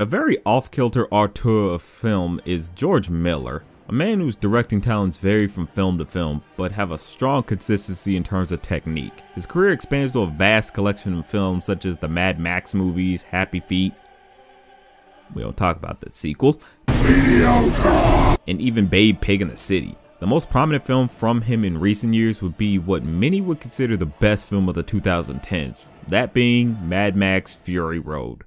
A very off-kilter auteur of film is George Miller, a man whose directing talents vary from film to film, but have a strong consistency in terms of technique. His career expands to a vast collection of films such as the Mad Max movies, Happy Feet, we don't talk about the sequel, Mediocre. and even Babe Pig in the City. The most prominent film from him in recent years would be what many would consider the best film of the 2010s, that being Mad Max Fury Road.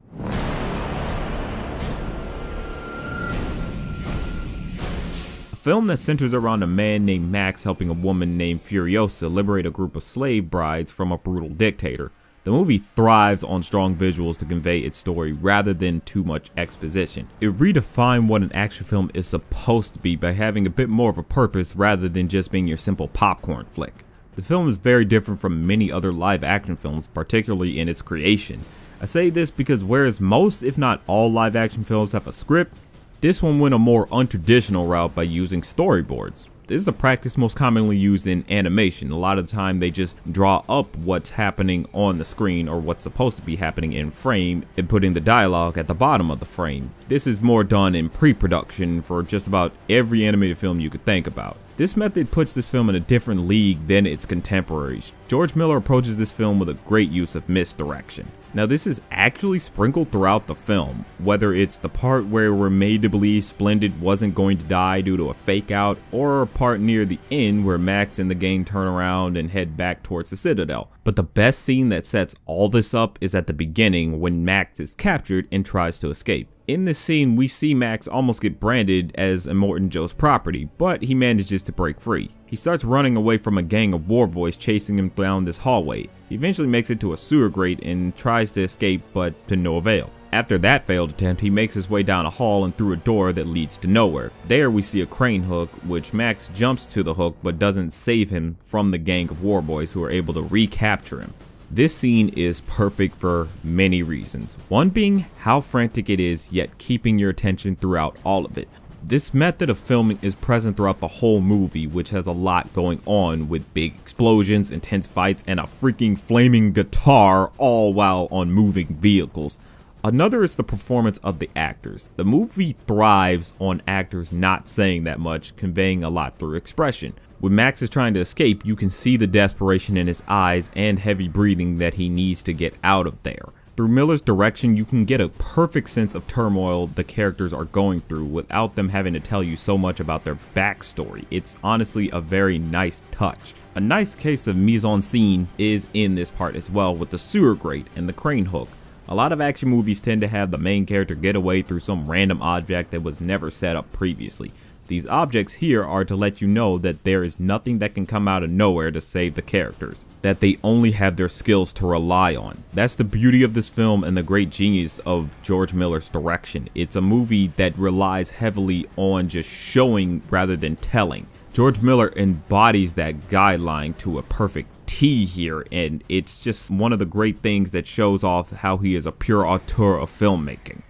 film that centers around a man named Max helping a woman named Furiosa liberate a group of slave brides from a brutal dictator. The movie thrives on strong visuals to convey its story rather than too much exposition. It redefined what an action film is supposed to be by having a bit more of a purpose rather than just being your simple popcorn flick. The film is very different from many other live action films, particularly in its creation. I say this because whereas most if not all live action films have a script, this one went a more untraditional route by using storyboards. This is a practice most commonly used in animation. A lot of the time they just draw up what's happening on the screen or what's supposed to be happening in frame and putting the dialogue at the bottom of the frame. This is more done in pre-production for just about every animated film you could think about. This method puts this film in a different league than its contemporaries. George Miller approaches this film with a great use of misdirection. Now this is actually sprinkled throughout the film, whether it's the part where we're made to believe Splendid wasn't going to die due to a fake out, or a part near the end where Max and the gang turn around and head back towards the Citadel. But the best scene that sets all this up is at the beginning when Max is captured and tries to escape. In this scene, we see Max almost get branded as Morton Joe's property, but he manages to break free. He starts running away from a gang of Warboys chasing him down this hallway. He eventually makes it to a sewer grate and tries to escape, but to no avail. After that failed attempt, he makes his way down a hall and through a door that leads to nowhere. There we see a crane hook, which Max jumps to the hook but doesn't save him from the gang of warboys who are able to recapture him. This scene is perfect for many reasons. One being how frantic it is, yet keeping your attention throughout all of it. This method of filming is present throughout the whole movie, which has a lot going on with big explosions, intense fights, and a freaking flaming guitar, all while on moving vehicles. Another is the performance of the actors. The movie thrives on actors not saying that much, conveying a lot through expression. When Max is trying to escape, you can see the desperation in his eyes and heavy breathing that he needs to get out of there. Through Miller's direction, you can get a perfect sense of turmoil the characters are going through without them having to tell you so much about their backstory. It's honestly a very nice touch. A nice case of mise-en-scene is in this part as well with the sewer grate and the crane hook. A lot of action movies tend to have the main character get away through some random object that was never set up previously. These objects here are to let you know that there is nothing that can come out of nowhere to save the characters, that they only have their skills to rely on. That's the beauty of this film and the great genius of George Miller's direction. It's a movie that relies heavily on just showing rather than telling. George Miller embodies that guideline to a perfect T here, and it's just one of the great things that shows off how he is a pure auteur of filmmaking.